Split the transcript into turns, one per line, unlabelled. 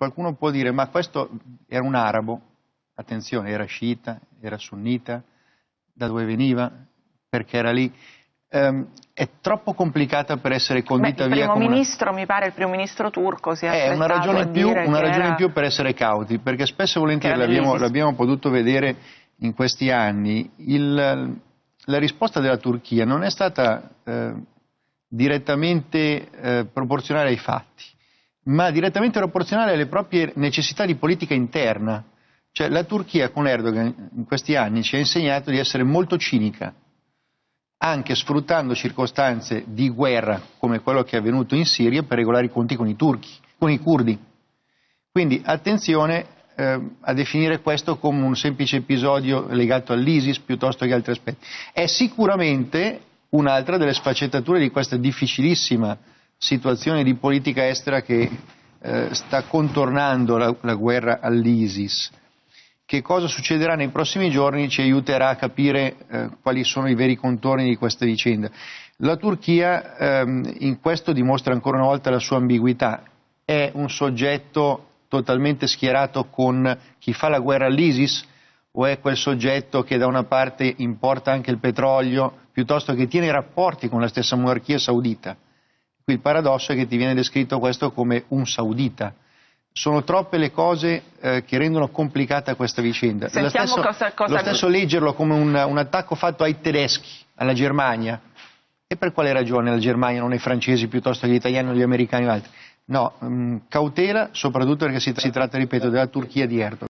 Qualcuno può dire, ma questo era un arabo, attenzione, era sciita, era sunnita, da dove veniva, perché era lì. Um, è troppo complicata per essere condita Beh, via. Il primo ministro, una... mi pare, il primo ministro turco si è È eh, una ragione, in più, una ragione era... in più per essere cauti, perché spesso e volentieri l'abbiamo, l'abbiamo, potuto vedere in questi anni, il, la risposta della Turchia non è stata eh, direttamente eh, proporzionale ai fatti ma direttamente proporzionale alle proprie necessità di politica interna. Cioè la Turchia con Erdogan in questi anni ci ha insegnato di essere molto cinica, anche sfruttando circostanze di guerra come quello che è avvenuto in Siria per regolare i conti con i turchi, con i curdi. Quindi attenzione eh, a definire questo come un semplice episodio legato all'ISIS piuttosto che altri aspetti. È sicuramente un'altra delle sfaccettature di questa difficilissima situazione di politica estera che eh, sta contornando la, la guerra all'ISIS. Che cosa succederà nei prossimi giorni ci aiuterà a capire eh, quali sono i veri contorni di questa vicenda. La Turchia ehm, in questo dimostra ancora una volta la sua ambiguità. È un soggetto totalmente schierato con chi fa la guerra all'ISIS o è quel soggetto che da una parte importa anche il petrolio piuttosto che tiene rapporti con la stessa monarchia saudita? Il paradosso è che ti viene descritto questo come un saudita. Sono troppe le cose eh, che rendono complicata questa vicenda. Sentiamo lo stesso, cosa, cosa... Lo stesso leggerlo come un, un attacco fatto ai tedeschi, alla Germania. E per quale ragione la Germania, non i francesi piuttosto che gli italiani o gli americani o altri? No, mh, mm, cautela soprattutto perché si, si tratta, ripeto, della Turchia di Erdogan.